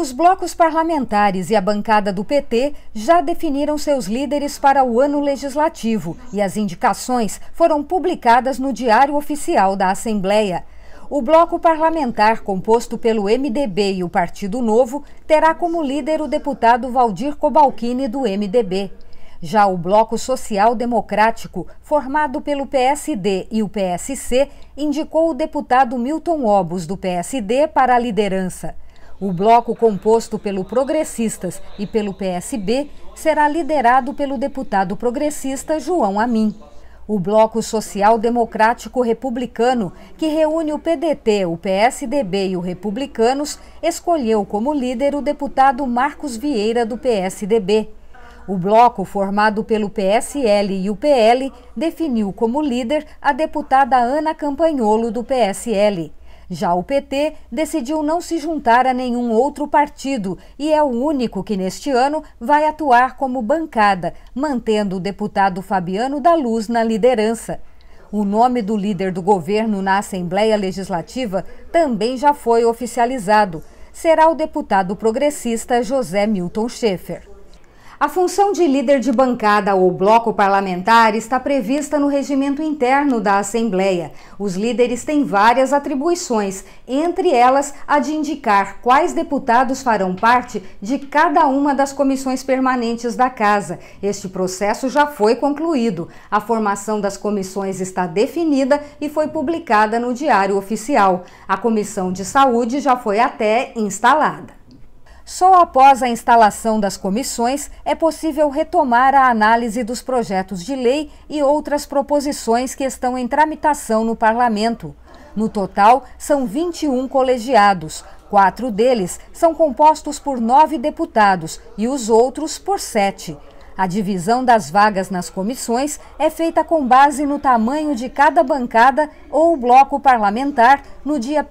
Os blocos parlamentares e a bancada do PT já definiram seus líderes para o ano legislativo e as indicações foram publicadas no Diário Oficial da Assembleia. O bloco parlamentar, composto pelo MDB e o Partido Novo, terá como líder o deputado Valdir Cobalcini, do MDB. Já o Bloco Social Democrático, formado pelo PSD e o PSC, indicou o deputado Milton Obos, do PSD, para a liderança. O bloco composto pelo Progressistas e pelo PSB será liderado pelo deputado progressista João Amin. O Bloco Social Democrático Republicano, que reúne o PDT, o PSDB e o Republicanos, escolheu como líder o deputado Marcos Vieira, do PSDB. O bloco, formado pelo PSL e o PL, definiu como líder a deputada Ana Campanholo, do PSL. Já o PT decidiu não se juntar a nenhum outro partido e é o único que neste ano vai atuar como bancada, mantendo o deputado Fabiano da Luz na liderança. O nome do líder do governo na Assembleia Legislativa também já foi oficializado. Será o deputado progressista José Milton Schaefer. A função de líder de bancada ou bloco parlamentar está prevista no regimento interno da Assembleia. Os líderes têm várias atribuições, entre elas a de indicar quais deputados farão parte de cada uma das comissões permanentes da Casa. Este processo já foi concluído. A formação das comissões está definida e foi publicada no Diário Oficial. A Comissão de Saúde já foi até instalada. Só após a instalação das comissões é possível retomar a análise dos projetos de lei e outras proposições que estão em tramitação no parlamento. No total, são 21 colegiados. Quatro deles são compostos por nove deputados e os outros por sete. A divisão das vagas nas comissões é feita com base no tamanho de cada bancada ou bloco parlamentar no dia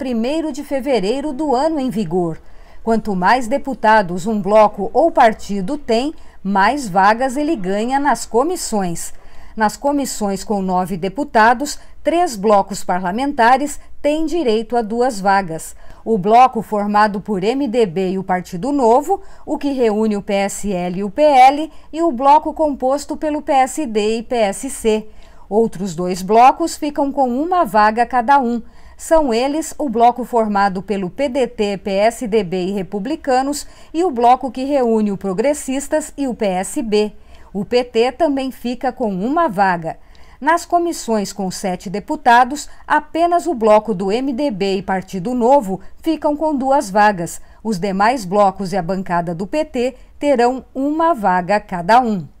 1 de fevereiro do ano em vigor. Quanto mais deputados um bloco ou partido tem, mais vagas ele ganha nas comissões. Nas comissões com nove deputados, três blocos parlamentares têm direito a duas vagas. O bloco formado por MDB e o Partido Novo, o que reúne o PSL e o PL, e o bloco composto pelo PSD e PSC. Outros dois blocos ficam com uma vaga cada um. São eles o bloco formado pelo PDT, PSDB e Republicanos e o bloco que reúne o Progressistas e o PSB. O PT também fica com uma vaga. Nas comissões com sete deputados, apenas o bloco do MDB e Partido Novo ficam com duas vagas. Os demais blocos e a bancada do PT terão uma vaga cada um.